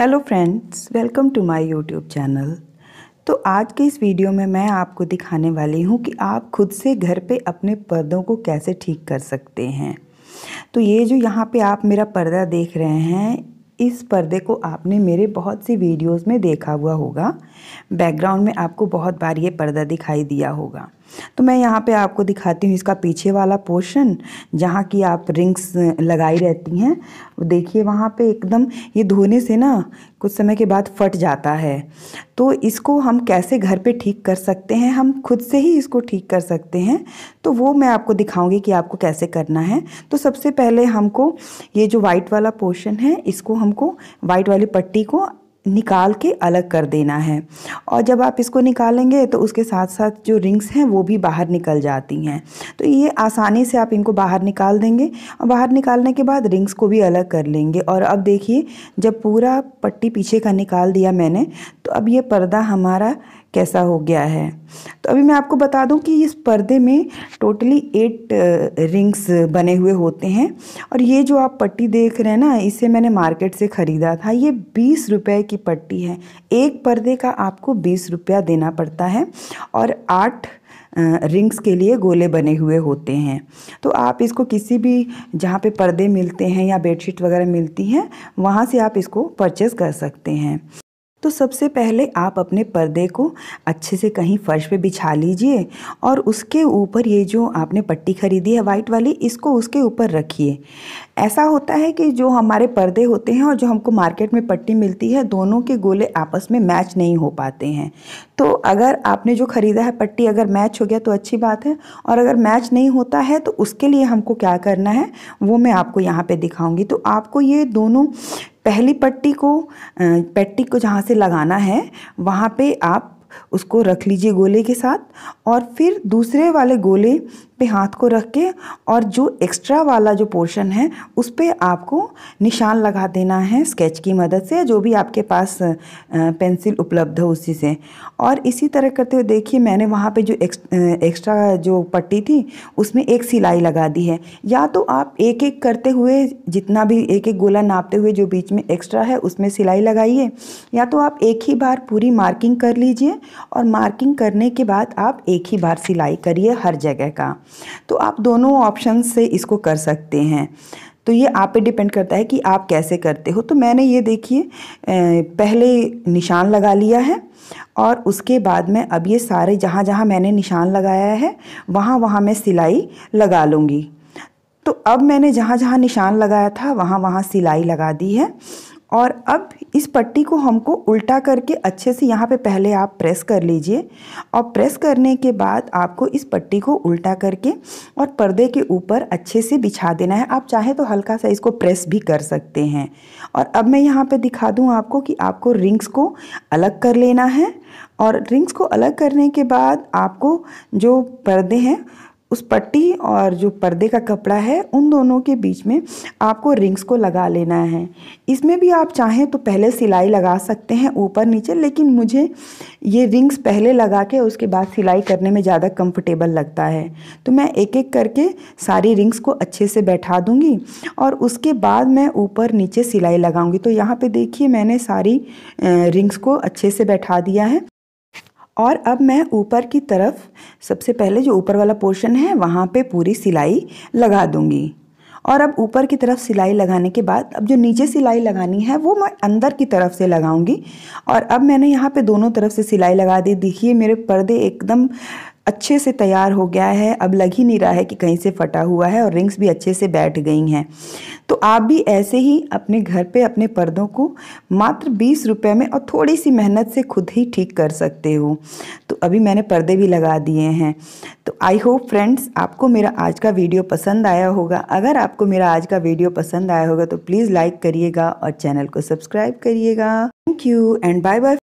hello friends welcome to my YouTube channel तो आज के इस वीडियो में मैं आपको दिखाने वाली हूँ कि आप खुद से घर पे अपने पर्दों को कैसे ठीक कर सकते हैं तो ये जो यहाँ पे आप मेरा पर्दा देख रहे हैं इस पर्दे को आपने मेरे बहुत सी वीडियोस में देखा हुआ होगा बैकग्राउंड में आपको बहुत बार ये पर्दा दिखाई दिया होगा तो मैं यहाँ पे आपको दिखाती हूँ इसका पीछे वाला पोर्शन जहाँ की आप रिंग्स लगाई रहती हैं देखिए वहाँ पे एकदम ये धोने से ना कुछ समय के बाद फट जाता है तो इसको हम कैसे घर पे ठीक कर सकते हैं हम खुद से ही इसको ठीक कर सकते हैं तो वो मैं आपको दिखाऊंगी कि आपको कैसे करना है तो सबसे पहले हमको ये जो वाइट वाला पोर्शन है इसको हमको वाइट वाली पट्टी को निकाल के अलग कर देना है और जब आप इसको निकालेंगे तो उसके साथ साथ जो रिंग्स हैं वो भी बाहर निकल जाती हैं तो ये आसानी से आप इनको बाहर निकाल देंगे और बाहर निकालने के बाद रिंग्स को भी अलग कर लेंगे और अब देखिए जब पूरा पट्टी पीछे का निकाल दिया मैंने तो अब ये पर्दा हमारा कैसा हो गया है तो अभी मैं आपको बता दूं कि इस पर्दे में टोटली एट रिंग्स बने हुए होते हैं और ये जो आप पट्टी देख रहे हैं ना इसे मैंने मार्केट से ख़रीदा था ये बीस रुपये की पट्टी है एक पर्दे का आपको बीस रुपया देना पड़ता है और आठ रिंग्स के लिए गोले बने हुए होते हैं तो आप इसको किसी भी जहाँ पे पर्दे मिलते हैं या बेडशीट वगैरह मिलती हैं वहाँ से आप इसको परचेज़ कर सकते हैं तो सबसे पहले आप अपने पर्दे को अच्छे से कहीं फ़र्श पे बिछा लीजिए और उसके ऊपर ये जो आपने पट्टी खरीदी है वाइट वाली इसको उसके ऊपर रखिए ऐसा होता है कि जो हमारे पर्दे होते हैं और जो हमको मार्केट में पट्टी मिलती है दोनों के गोले आपस में मैच नहीं हो पाते हैं तो अगर आपने जो ख़रीदा है पट्टी अगर मैच हो गया तो अच्छी बात है और अगर मैच नहीं होता है तो उसके लिए हमको क्या करना है वो मैं आपको यहाँ पर दिखाऊँगी तो आपको ये दोनों पहली पट्टी को पट्टी को जहाँ से लगाना है वहाँ पे आप उसको रख लीजिए गोले के साथ और फिर दूसरे वाले गोले पे हाथ को रख के और जो एक्स्ट्रा वाला जो पोर्शन है उस पर आपको निशान लगा देना है स्केच की मदद से जो भी आपके पास पेंसिल उपलब्ध हो उसी से और इसी तरह करते हुए देखिए मैंने वहाँ पे जो एक्स्ट्रा जो पट्टी थी उसमें एक सिलाई लगा दी है या तो आप एक एक करते हुए जितना भी एक एक गोला नापते हुए जो बीच में एक्स्ट्रा है उसमें सिलाई लगाइए या तो आप एक ही बार पूरी मार्किंग कर लीजिए और मार्किंग करने के बाद आप एक ही बार सिलाई करिए हर जगह का तो आप दोनों ऑप्शन से इसको कर सकते हैं तो ये आप पे डिपेंड करता है कि आप कैसे करते हो तो मैंने ये देखिए पहले निशान लगा लिया है और उसके बाद में अब ये सारे जहाँ जहाँ मैंने निशान लगाया है वहाँ वहाँ मैं सिलाई लगा लूँगी तो अब मैंने जहाँ जहाँ निशान लगाया था वहाँ वहाँ सिलाई लगा दी है और अब इस पट्टी को हमको उल्टा करके अच्छे से यहाँ पे पहले आप प्रेस कर लीजिए और प्रेस करने के बाद आपको इस पट्टी को उल्टा करके और पर्दे के ऊपर अच्छे से बिछा देना है आप चाहे तो हल्का सा इसको प्रेस भी कर सकते हैं और अब मैं यहाँ पे दिखा दूँ आपको कि आपको रिंग्स को अलग कर लेना है और रिंग्स को अलग करने के बाद आपको जो पर्दे हैं उस पट्टी और जो पर्दे का कपड़ा है उन दोनों के बीच में आपको रिंग्स को लगा लेना है इसमें भी आप चाहें तो पहले सिलाई लगा सकते हैं ऊपर नीचे लेकिन मुझे ये रिंग्स पहले लगा के उसके बाद सिलाई करने में ज़्यादा कंफर्टेबल लगता है तो मैं एक एक करके सारी रिंग्स को अच्छे से बैठा दूँगी और उसके बाद मैं ऊपर नीचे सिलाई लगाऊँगी तो यहाँ पर देखिए मैंने सारी रिंग्स को अच्छे से बैठा दिया है और अब मैं ऊपर की तरफ सबसे पहले जो ऊपर वाला पोर्शन है वहाँ पे पूरी सिलाई लगा दूँगी और अब ऊपर की तरफ सिलाई लगाने के बाद अब जो नीचे सिलाई लगानी है वो मैं अंदर की तरफ से लगाऊंगी और अब मैंने यहाँ पे दोनों तरफ से सिलाई लगा दी देखिए मेरे पर्दे एकदम अच्छे से तैयार हो गया है अब लग ही नहीं रहा है कि कहीं से फटा हुआ है और रिंग्स भी अच्छे से बैठ गई हैं तो आप भी ऐसे ही अपने घर पे अपने पर्दों को मात्र बीस रुपये में और थोड़ी सी मेहनत से खुद ही ठीक कर सकते हो तो अभी मैंने पर्दे भी लगा दिए हैं तो आई होप फ्रेंड्स आपको मेरा आज का वीडियो पसंद आया होगा अगर आपको मेरा आज का वीडियो पसंद आया होगा तो प्लीज़ लाइक करिएगा और चैनल को सब्सक्राइब करिएगा thank you and bye bye